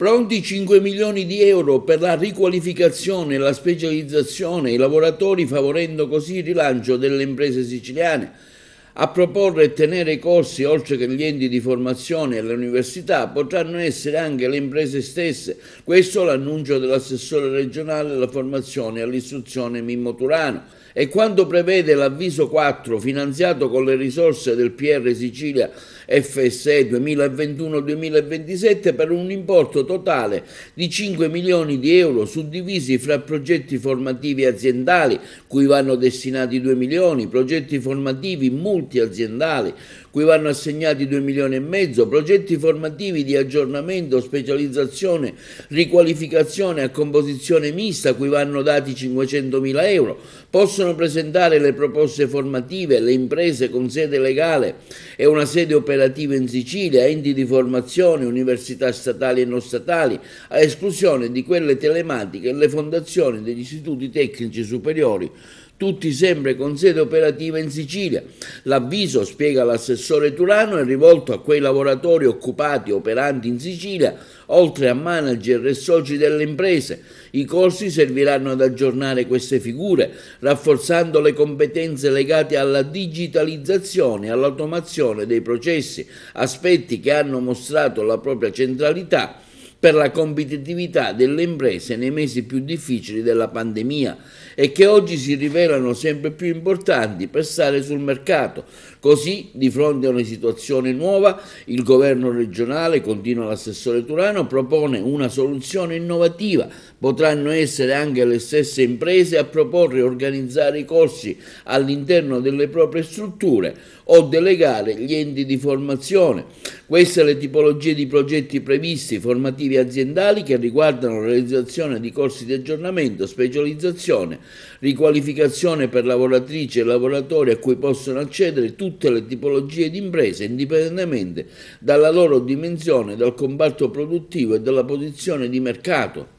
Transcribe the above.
Pronti 5 milioni di euro per la riqualificazione e la specializzazione i lavoratori favorendo così il rilancio delle imprese siciliane. A proporre e tenere corsi oltre che gli enti di formazione e le università potranno essere anche le imprese stesse. Questo l'annuncio dell'assessore regionale alla formazione e all'istruzione Mimmo Turano. E quando prevede l'avviso 4 finanziato con le risorse del PR Sicilia FSE 2021-2027 per un importo totale di 5 milioni di euro suddivisi fra progetti formativi aziendali cui vanno destinati 2 milioni, progetti formativi multiaziendali cui vanno assegnati 2 milioni e mezzo, progetti formativi di aggiornamento, specializzazione, riqualificazione a composizione mista cui vanno dati 500 mila euro. Possono possono presentare le proposte formative, le imprese con sede legale e una sede operativa in Sicilia, enti di formazione, università statali e non statali, a esclusione di quelle telematiche e le fondazioni degli istituti tecnici superiori tutti sempre con sede operativa in Sicilia. L'avviso, spiega l'assessore Turano, è rivolto a quei lavoratori occupati operanti in Sicilia, oltre a manager e soci delle imprese. I corsi serviranno ad aggiornare queste figure, rafforzare rafforzando le competenze legate alla digitalizzazione e all'automazione dei processi, aspetti che hanno mostrato la propria centralità per la competitività delle imprese nei mesi più difficili della pandemia e che oggi si rivelano sempre più importanti per stare sul mercato. Così, di fronte a una situazione nuova, il governo regionale, continua l'assessore Turano, propone una soluzione innovativa. Potranno essere anche le stesse imprese a proporre e organizzare i corsi all'interno delle proprie strutture o delegare gli enti di formazione. Queste le tipologie di progetti previsti, formativi obiettivi aziendali che riguardano la realizzazione di corsi di aggiornamento, specializzazione, riqualificazione per lavoratrici e lavoratori a cui possono accedere tutte le tipologie di imprese, indipendentemente dalla loro dimensione, dal comparto produttivo e dalla posizione di mercato.